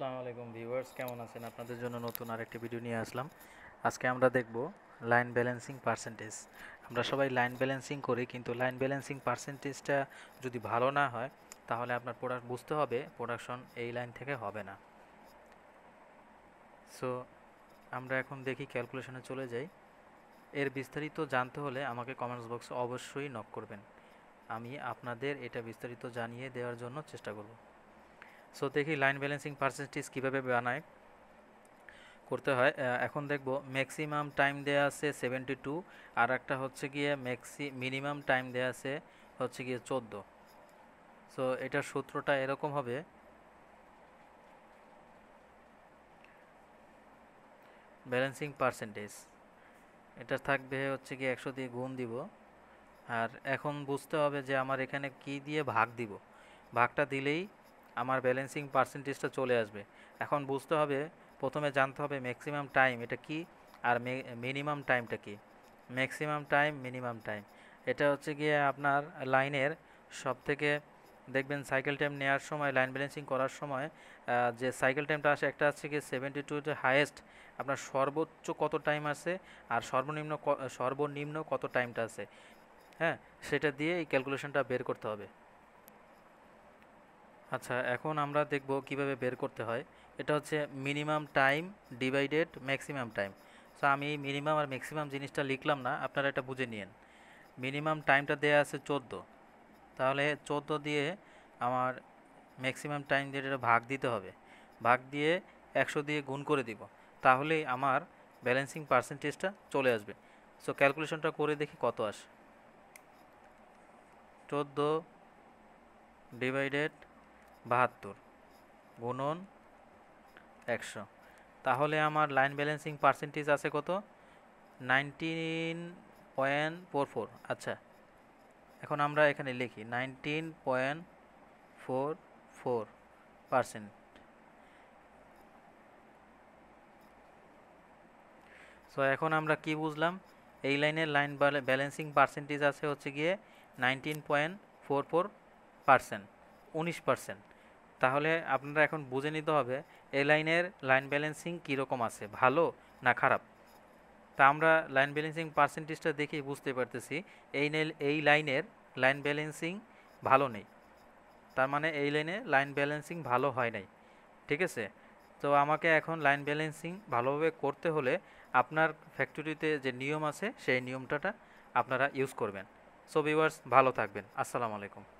আসসালামু আলাইকুম ভিউয়ার্স কেমন আছেন আপনাদের জন্য নতুন আরেকটি ভিডিও নিয়ে আসলাম আজকে আমরা দেখব লাইন ব্যালেন্সিং পার্সেন্টেজ আমরা সবাই লাইন ব্যালেন্সিং করি কিন্তু লাইন ব্যালেন্সিং পার্সেন্টেজটা যদি ভালো না হয় তাহলে আপনার প্রোডাক্ট বুঝতে হবে প্রোডাকশন এই লাইন থেকে হবে না সো আমরা এখন দেখি ক্যালকুলেশনে চলে যাই এর বিস্তারিত জানতে হলে আমাকে কমেন্টস বক্সে অবশ্যই নক করবেন আমি আপনাদের এটা বিস্তারিত জানিয়ে দেওয়ার জন্য চেষ্টা করব সো দেখি লাইন ব্যালেন্সিং পার্সেন্টেজ কীভাবে বানায় করতে হয় এখন দেখব ম্যাক্সিমাম টাইম দেওয়া আছে সেভেন্টি টু আর একটা হচ্ছে গিয়ে ম্যাক্সি মিনিমাম টাইম দেওয়া আছে হচ্ছে গিয়ে চোদ্দো সো এটার সূত্রটা এরকম হবে ব্যালেন্সিং পার্সেন্টেজ এটা থাকবে হচ্ছে কি একশো দিয়ে গুণ দিব আর এখন বুঝতে হবে যে আমার এখানে কি দিয়ে ভাগ দিব ভাগটা দিলেই আমার ব্যালেন্সিং পার্সেন্টেজটা চলে আসবে এখন বুঝতে হবে প্রথমে জানতে হবে ম্যাক্সিমাম টাইম এটা কি আর মিনিমাম টাইমটা কি ম্যাক্সিমাম টাইম মিনিমাম টাইম এটা হচ্ছে গিয়ে আপনার লাইনের সব থেকে দেখবেন সাইকেল টাইম নেওয়ার সময় লাইন ব্যালেন্সিং করার সময় যে সাইকেল টাইমটা আসে একটা আছে কি সেভেন্টি টু হাইয়েস্ট আপনার সর্বোচ্চ কত টাইম আছে আর সর্বনিম্ন সর্বনিম্ন কত টাইমটা আছে হ্যাঁ সেটা দিয়ে এই ক্যালকুলেশনটা বের করতে হবে আচ্ছা এখন আমরা দেখব কিভাবে বের করতে হয় এটা হচ্ছে minimum time divided maximum time so আমি এই মিনিমাম আর ম্যাক্সিমাম জিনিসটা লিখলাম না আপনারা এটা বুঝে নিন মিনিমাম টাইমটা দেয়া আছে চোদ্দো তাহলে চোদ্দো দিয়ে আমার ম্যাক্সিমাম টাইম দিয়ে এটা ভাগ দিতে হবে ভাগ দিয়ে একশো দিয়ে গুণ করে দিব তাহলেই আমার ব্যালেন্সিং পার্সেন্টেজটা চলে আসবে সো ক্যালকুলেশনটা করে দেখি কত আসে চোদ্দো ডিভাইডেড বাহাত্তর গুণন একশো তাহলে আমার লাইন ব্যালেন্সিং পার্সেন্টেজ আছে কত নাইনটিন পয়েন্ট ফোর ফোর আচ্ছা এখন আমরা এখানে লিখি nineteen point four four percent so এখন আমরা কি বুঝলাম এই লাইনের লাইন ব্যালেন্সিং পার্সেন্টেজ আছে হচ্ছে গিয়ে nineteen point four four percent উনিশ পার্সেন্ট তাহলে আপনারা এখন বুঝে নিতে হবে এ লাইনের লাইন ব্যালেন্সিং কীরকম আছে ভালো না খারাপ তা আমরা লাইন ব্যালেন্সিং পার্সেন্টেজটা দেখেই বুঝতে পারতেছি এই এই লাইনের লাইন ব্যালেন্সিং ভালো নেই তার মানে এই লাইনে লাইন ব্যালেন্সিং ভালো হয় নাই ঠিক আছে তো আমাকে এখন লাইন ব্যালেন্সিং ভালোভাবে করতে হলে আপনার ফ্যাক্টরিতে যে নিয়ম আছে সেই নিয়মটাটা আপনারা ইউজ করবেন সো ভিউয়ার্স ভালো থাকবেন আসসালামু আলাইকুম